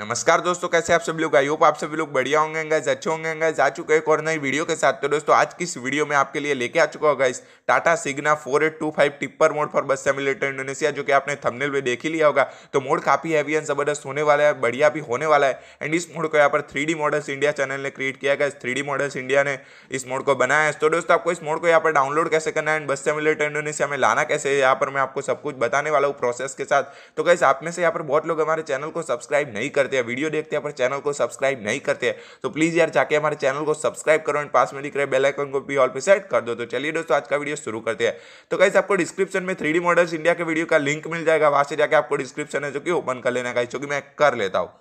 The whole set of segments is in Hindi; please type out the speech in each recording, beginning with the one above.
नमस्कार दोस्तों कैसे आप सभी लोग आई होप आप सभी लोग बढ़िया होंगे गाइज अच्छे होंगे गाइज आ चुके एक और नई वीडियो के साथ तो दोस्तों आज की इस वीडियो में आपके लिए लेके आ चुका होगा इस Tata Signa 4825 tipper mod for bus simulator Indonesia जो कि आपने थंबनेल में देख ही लिया होगा तो मोड काफ़ी हैवी एंड जबरदस्त होने वाला है बढ़िया भी होने वाला है एंड इस मोड को यहाँ पर थ्री मॉडल्स इंडिया चैनल ने क्रिएट किया गया थ्री मॉडल्स इंडिया ने इस मोड को बनाया है तो दोस्तों आपको इस मोड को यहाँ पर डाउनलोड कैसे करना है एंड बस सिमुलेटर इंडोनेशिया में लाना कैसे है यहाँ पर मैं आपको सब कुछ बताने वाला हूँ प्रोसेस के साथ तो कैसे आप में से यहाँ पर बहुत लोग हमारे चैनल को सब्सक्राइब नहीं करते हैं वीडियो देखते हैं पर चैनल को सब्सक्राइब नहीं करते हैं तो प्लीज़ यार जाके हमारे चैनल को सब्सक्राइब करो एंड पास में दिख रहे बेलाइकन को भी ऑल पर सेट कर दो तो चलिए दोस्तों आज का वीडियो शुरू करते हैं तो कैसे आपको डिस्क्रिप्शन में थ्री मॉडल्स इंडिया के वीडियो का लिंक मिल जाएगा वहाँ से जाकर आपको डिस्क्रिप्शन है जो कि ओपन कर लेना गाइस जो कि मैं कर लेता हूँ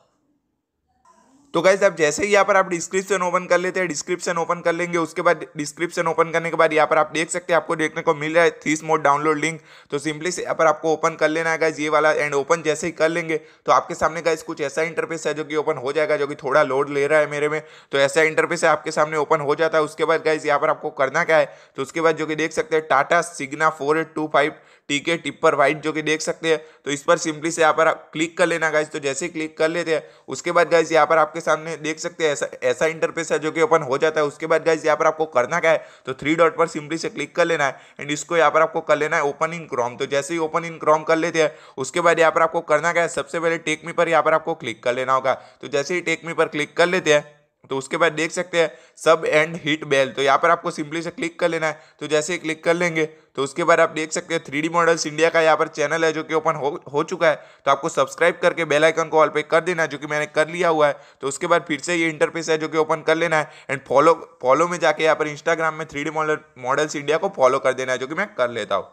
तो गाइज आप जैसे ही यहाँ पर आप डिस्क्रिप्शन ओपन कर लेते हैं डिस्क्रिप्शन ओपन कर लेंगे उसके बाद डिस्क्रिप्शन ओपन करने के बाद यहाँ पर आप देख सकते हैं आपको देखने को मिल रहा है थीस मोड डाउनलोड लिंक तो सिंपली से यहाँ पर आपको ओपन कर लेना है गाइज ये वाला एंड ओपन जैसे ही कर लेंगे तो आपके सामने गाइज कुछ ऐसा इंटरफेस है जो कि ओपन हो जाएगा जो कि थोड़ा लोड ले रहा है मेरे में तो ऐसा इंटरफेस है आपके सामने ओपन हो जाता है उसके बाद गाइज यहाँ पर आपको करना क्या है तो उसके बाद जो कि देख सकते हैं Tata Signa four eight two five TK tipper white जो कि देख सकते हैं तो इस पर सिंपली से यहाँ पर क्लिक कर लेना गाइज तो जैसे ही क्लिक कर लेते हैं उसके बाद गाइज यहाँ पर आपके सामने देख सकते हैं ऐसा ऐसा इंटरफेस है जो कि ओपन हो जाता है उसके बाद गाइज यहाँ पर आपको करना क्या है तो थ्री डॉट पर सिंपली से क्लिक कर लेना है एंड इसको यहाँ पर आपको कर लेना है ओपन इन क्रॉम तो जैसे ही ओपन इन क्रॉम कर लेते हैं उसके बाद यहाँ पर आपको करना क्या है सबसे पहले टेकमी पर यहाँ पर आपको क्लिक कर लेना होगा तो जैसे ही टेकमी पर क्लिक कर लेते हैं तो उसके बाद देख सकते हैं सब एंड हिट बेल तो यहाँ पर आपको सिंपली से क्लिक कर लेना है तो जैसे ही क्लिक कर लेंगे तो उसके बाद आप देख सकते हैं थ्री डी मॉडल्स इंडिया का यहाँ पर चैनल है जो कि ओपन हो हो चुका है तो आपको सब्सक्राइब करके बेल आइकन को ऑल पे कर देना है जो कि मैंने कर लिया हुआ है तो उसके बाद फिर से ये इंटरफेस है जो कि ओपन कर लेना है एंड फॉलो फॉलो में जाके यहाँ पर इंस्टाग्राम में three D model models India को फॉलो कर देना है जो कि मैं कर लेता हूँ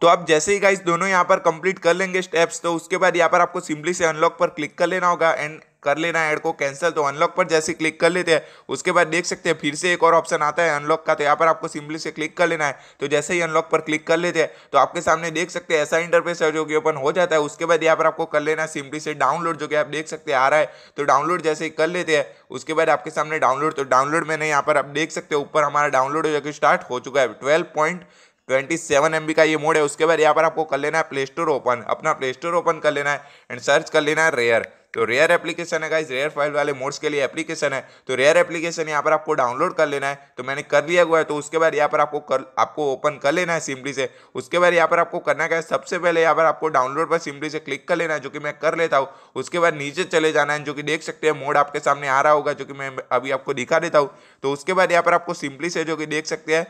तो आप जैसे ही गाइस दोनों यहाँ पर कंप्लीट कर लेंगे स्टेप्स तो उसके बाद यहाँ पर आपको सिंपली से अनलॉक पर क्लिक कर लेना होगा एंड कर लेना ऐड को कैंसिल तो अनलॉक पर जैसे क्लिक कर लेते हैं उसके बाद देख सकते हैं फिर से एक और ऑप्शन आता है अनलॉक का तो यहाँ पर आपको सिंपली से क्लिक कर लेना है तो जैसे ही अनलॉक पर क्लिक कर लेते हैं तो आपके सामने देख सकते हैं ऐसा इंटरफेस है जो कि ओपन हो जाता है उसके बाद यहाँ पर आपको कर लेना है सिंपली से डाउनलोड जो कि आप देख सकते हैं आ रहा है तो डाउनलोड जैसे ही कर लेते हैं उसके बाद आपके सामने डाउनलोड तो डाउनलोड मैंने यहाँ पर आप देख सकते हैं ऊपर हमारा डाउनलोड जो कि स्टार्ट हो चुका है twelve point twenty seven M का ये मोड है उसके बाद यहाँ पर आपको कर लेना है प्ले स्टोर ओपन अपना प्ले स्टोर ओपन कर लेना है एंड सर्च कर लेना है रेयर तो रेयर एप्लीकेशन है गाइज रेयर फाइल वाले मोड्स के लिए एप्लीकेशन है तो रेयर एप्लीकेशन यहाँ पर आपको डाउनलोड कर लेना है तो मैंने कर लिया हुआ है तो उसके बाद यहाँ पर आपको कर आपको ओपन कर लेना है सिम्पली से उसके बाद यहाँ पर आपको करना क्या है सबसे पहले यहाँ पर आपको डाउनलोड पर सिम्पली से क्लिक कर लेना है जो कि मैं कर लेता हूँ उसके बाद नीचे चले जाना है जो कि देख सकते हैं मोड आपके सामने आ रहा होगा जो कि मैं अभी आपको दिखा देता हूँ तो उसके बाद यहाँ पर आपको सिम्पली से जो कि देख सकते हैं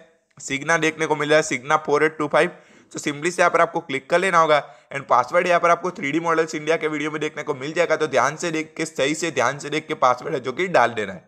सिग्ना देखने को मिल रहा है Signa four eight two five तो सिंपली से यहाँ पर आपको क्लिक कर लेना होगा एंड पासवर्ड यहाँ पर आपको थ्री मॉडल्स इंडिया के वीडियो में देखने को मिल जाएगा तो ध्यान से देख के सही से ध्यान से देख के पासवर्ड है जो कि डाल देना है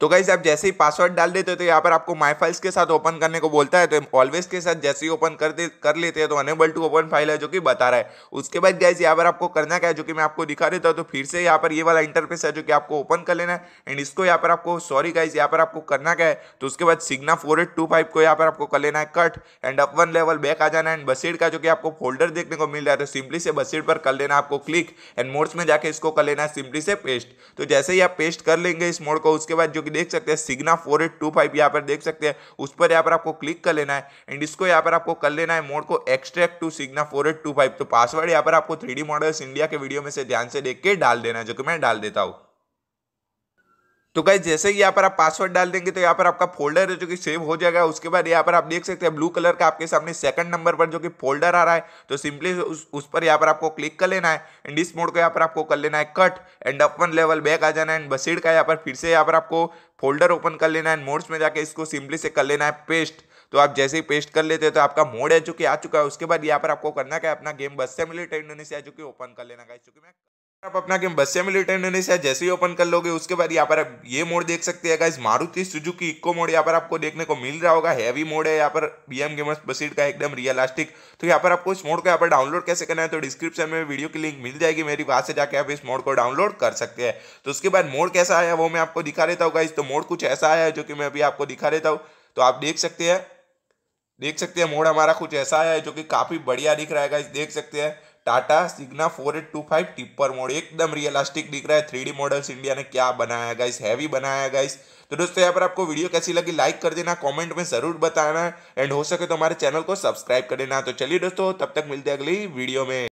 तो गाइज आप जैसे ही पासवर्ड डाल देते हो तो यहाँ पर आपको माई फाइल्स के साथ ओपन करने को बोलता है तो ऑलवेज के साथ जैसे ही ओपन कर दे कर लेते हैं तो अनेबल टू ओपन फाइल है जो कि बता रहा है उसके बाद गाइज यहाँ पर आपको करना क्या है जो कि मैं आपको दिखा देता हूँ तो फिर से यहाँ पर ये वाला इंटरफेस है जो कि आपको ओपन कर लेना है एंड इसको यहाँ पर आपको सॉरी गाइज यहाँ पर आपको करना क्या है तो उसके बाद Signa four eight two five को यहाँ पर आपको कर लेना है cut and up one level back आ जाना है एंड बसीड का जो कि आपको फोल्डर देखने को मिल रहा है तो सिंपली से बसीड पर कर लेना आपको क्लिक एंड मोड्स में जाके इसको कर लेना है सिंपली से पेस्ट तो जैसे ही आप पेस्ट कर लेंगे इस मोड को उसके बाद जो कि देख सकते हैं Signa four eight two five यहाँ पर देख सकते हैं उस पर यहाँ पर आपको क्लिक कर लेना है एंड इसको यहाँ पर आपको कर लेना है मोड को extract to Signa four eight two five तो पासवर्ड यहाँ पर आपको थ्री मॉडल्स इंडिया के वीडियो में से ध्यान से देख के डाल देना है जो कि मैं डाल देता हूँ तो गाइज जैसे ही यहाँ पर आप पासवर्ड डाल देंगे तो यहाँ पर आपका फोल्डर है जो कि सेव हो जाएगा उसके बाद यहाँ पर आप देख सकते हैं ब्लू कलर का आपके सामने सेकंड नंबर पर जो कि फोल्डर आ रहा है तो सिंपली उस उस पर यहाँ पर आपको क्लिक कर लेना है एंड इस मोड को यहाँ पर आपको कर लेना है cut and up one level back आ जाना है एंड बसीड का यहाँ पर फिर से यहाँ पर आपको फोल्डर ओपन कर लेना है मोड्स में जाकर इसको सिंपली से कर लेना है पेस्ट तो आप जैसे ही पेस्ट कर लेते हैं तो आपका मोड है जो कि आ चुका है उसके बाद यहाँ पर आपको करना क्या अपना गेम बस से मिले से जो कि ओपन कर लेना चुकी मैं आप अपना गेम बस होने से जैसे ही ओपन कर लोगे उसके बाद यहाँ पर आप ये मोड देख सकते हैं guys Maruti Suzuki Eeco mod यहाँ पर आपको देखने को मिल रहा होगा हैवी मोड है यहाँ पर बीएम गेमर्स बसीड का एकदम रियलास्टिक तो यहाँ पर आपको इस मोड को यहाँ पर डाउनलोड कैसे करना है तो डिस्क्रिप्शन में वीडियो की लिंक मिल जाएगी मेरी वहाँ से जाकर आप इस मोड को डाउनलोड कर सकते हैं तो उसके बाद मोड कैसा आया वो मैं आपको दिखा देता हूँ गाइस तो मोड कुछ ऐसा आया है जो कि मैं अभी आपको दिखा देता हूँ तो आप देख सकते हैं देख सकते हैं मोड हमारा कुछ ऐसा है जो कि काफ़ी बढ़िया दिख रहा है गाइस देख सकते हैं Tata Signa four eight two five tipper mode एकदम रियलिस्टिक दिख रहा है थ्री मॉडल्स इंडिया ने क्या बनाया गाइस हैवी बनाया गाइस तो दोस्तों यहाँ पर आपको वीडियो कैसी लगी लाइक कर देना कमेंट में जरूर बताना एंड हो सके तो हमारे चैनल को सब्सक्राइब कर देना तो चलिए दोस्तों तब तक मिलते हैं अगली वीडियो में